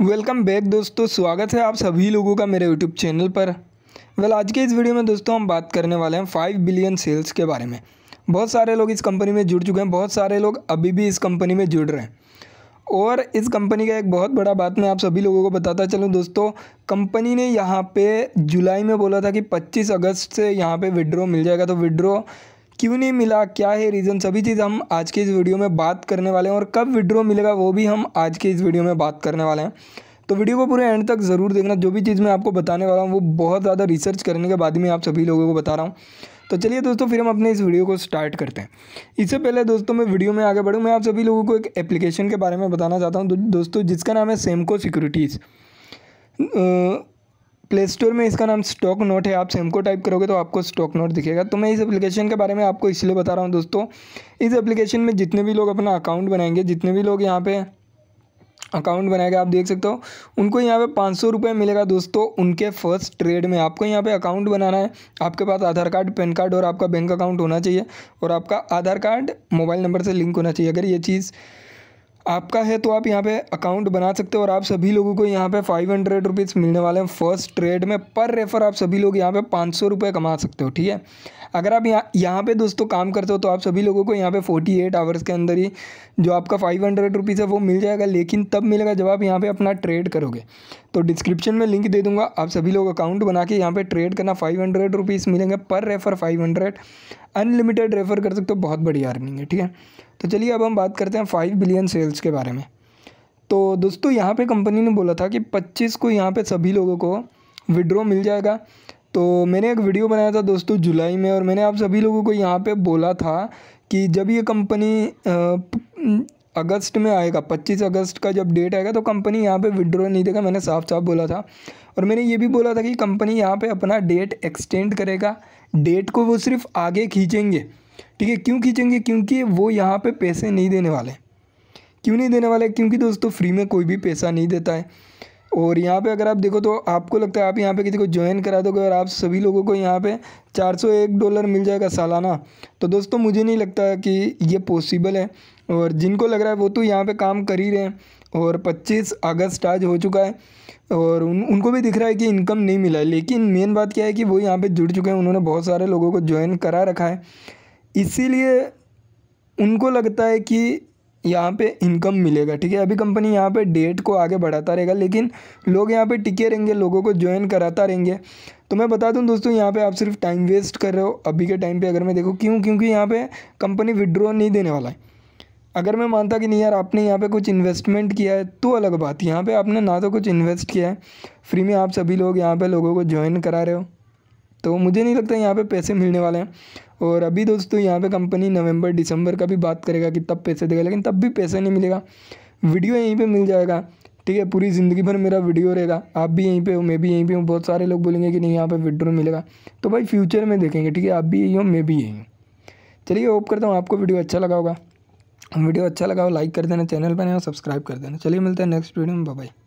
welcome back दोस्तों स्वागत है आप सभी लोगों का मेरे यूट्यूब चैनल पर वेल आज के इस वीडियो में दोस्तों हम बात करने वाले हैं फाइव बिलियन सेल्स के बारे में बहुत सारे लोग इस कंपनी में जुड़ चुके हैं बहुत सारे लोग अभी भी इस कंपनी में जुड़ रहे हैं और इस कंपनी का एक बहुत बड़ा बात मैं आप सभी लोगों को बताता चलूँ दोस्तों कंपनी ने यहाँ पर जुलाई में बोला था कि पच्चीस अगस्त से यहाँ पर विड्रो मिल जाएगा तो विड्रो क्यों नहीं मिला क्या है रीज़न सभी चीज़ हम आज के इस वीडियो में बात करने वाले हैं और कब विड्रो मिलेगा वो भी हम आज के इस वीडियो में बात करने वाले हैं तो वीडियो को पूरे एंड तक ज़रूर देखना जो भी चीज़ मैं आपको बताने वाला हूँ वो बहुत ज़्यादा रिसर्च करने के बाद में आप सभी लोगों को बता रहा हूँ तो चलिए दोस्तों फिर हम अपने इस वीडियो को स्टार्ट करते हैं इससे पहले दोस्तों मैं वीडियो में आगे बढ़ूँ मैं आप सभी लोगों को एक एप्लीकेशन के बारे में बताना चाहता हूँ दोस्तों जिसका नाम है सेमको सिक्योरिटीज़ प्ले स्टोर में इसका नाम स्टॉक नोट है आप सेमको टाइप करोगे तो आपको स्टॉक नोट दिखेगा तो मैं इस एप्लीकेशन के बारे में आपको इसलिए बता रहा हूँ दोस्तों इस एप्लीकेशन में जितने भी लोग अपना अकाउंट बनाएंगे जितने भी लोग यहाँ पे अकाउंट बनाएगा आप देख सकते हो उनको यहाँ पे पाँच सौ रुपये मिलेगा दोस्तों उनके फर्स्ट ट्रेड में आपको यहाँ पे अकाउंट बनाना है आपके पास आधार कार्ड पैन कार्ड और आपका बैंक अकाउंट होना चाहिए और आपका आधार कार्ड मोबाइल नंबर से लिंक होना चाहिए अगर ये चीज़ आपका है तो आप यहाँ पे अकाउंट बना सकते हो और आप सभी लोगों को यहाँ पे फाइव हंड्रेड रुपीज़ मिलने वाले हैं फर्स्ट ट्रेड में पर रेफर आप सभी लोग यहाँ पे पाँच सौ रुपये कमा सकते हो ठीक है अगर आप यहाँ यहाँ पे दोस्तों काम करते हो तो आप सभी लोगों को यहाँ पे फोर्टी एट आवर्स के अंदर ही जो आपका फाइव हंड्रेड रुपीज़ है वो मिल जाएगा लेकिन तब मिलेगा जब आप यहाँ पर अपना ट्रेड करोगे तो डिस्क्रिप्शन में लिंक दे दूँगा आप सभी लोग अकाउंट बना के यहाँ पर ट्रेड करना फाइव हंड्रेड रुपीज़ मिलेंगे पर refer five hundred unlimited refer कर सकते हो बहुत बढ़िया अर्निंग है ठीक है तो चलिए अब हम बात करते हैं फाइव बिलियन सेल्स के बारे में तो दोस्तों यहाँ पे कंपनी ने बोला था कि 25 को यहाँ पे सभी लोगों को विड्रो मिल जाएगा तो मैंने एक वीडियो बनाया था दोस्तों जुलाई में और मैंने आप सभी लोगों को यहाँ पे बोला था कि जब ये कंपनी अगस्त में आएगा 25 अगस्त का जब डेट आएगा तो कंपनी यहाँ पे विड्रॉ नहीं देगा मैंने साफ साफ बोला था और मैंने ये भी बोला था कि कंपनी यहाँ पे अपना डेट एक्सटेंड करेगा डेट को वो सिर्फ आगे खींचेंगे ठीक है क्यों खींचेंगे क्योंकि वो यहाँ पे पैसे नहीं देने वाले क्यों नहीं देने वाले क्योंकि दोस्तों फ्री में कोई भी पैसा नहीं देता है और यहाँ पे अगर आप देखो तो आपको लगता है आप यहाँ पे किसी को ज्वाइन करा दोगे और आप सभी लोगों को यहाँ पे 401 डॉलर मिल जाएगा सालाना तो दोस्तों मुझे नहीं लगता कि ये पॉसिबल है और जिनको लग रहा है वो तो यहाँ पे काम कर ही रहे हैं और 25 अगस्त आज हो चुका है और उन उनको भी दिख रहा है कि इनकम नहीं मिला है लेकिन मेन बात क्या है कि वो यहाँ पर जुड़ चुके हैं उन्होंने बहुत सारे लोगों को ज्वाइन करा रखा है इसीलिए उनको लगता है कि यहाँ पे इनकम मिलेगा ठीक है अभी कंपनी यहाँ पे डेट को आगे बढ़ाता रहेगा लेकिन लोग यहाँ पे टिके रहेंगे लोगों को ज्वाइन कराता रहेंगे तो मैं बता दूँ दोस्तों यहाँ पे आप सिर्फ टाइम वेस्ट कर रहे हो अभी के टाइम पे अगर मैं देखूँ क्यों क्योंकि यहाँ पे कंपनी विड्रॉ नहीं देने वाला है अगर मैं मानता कि नहीं यार आपने यहाँ पर कुछ इन्वेस्टमेंट किया है तो अलग बात यहाँ पर आपने ना तो कुछ इन्वेस्ट किया है फ्री में आप सभी लोग यहाँ पर लोगों को ज्वाइन करा रहे हो तो मुझे नहीं लगता यहाँ पे पैसे मिलने वाले हैं और अभी दोस्तों यहाँ पे कंपनी नवंबर दिसंबर का भी बात करेगा कि तब पैसे देगा लेकिन तब भी पैसा नहीं मिलेगा वीडियो यहीं पे मिल जाएगा ठीक है पूरी ज़िंदगी भर मेरा वीडियो रहेगा आप भी यहीं पे हो मैं भी यहीं पे हूँ बहुत सारे लोग बोलेंगे कि नहीं यहाँ पे विड्रो मिलेगा तो भाई फ्यूचर में देखेंगे ठीक है आप भी यही हो मैं भी यही हूँ चलिए होप करता हूँ आपको वीडियो अच्छा लगा होगा वीडियो अच्छा लगा हो लाइक कर देना चैनल पर नहीं हो सब्सक्राइब कर देना चलिए मिलते हैं नेक्स्ट वीडियो में बाई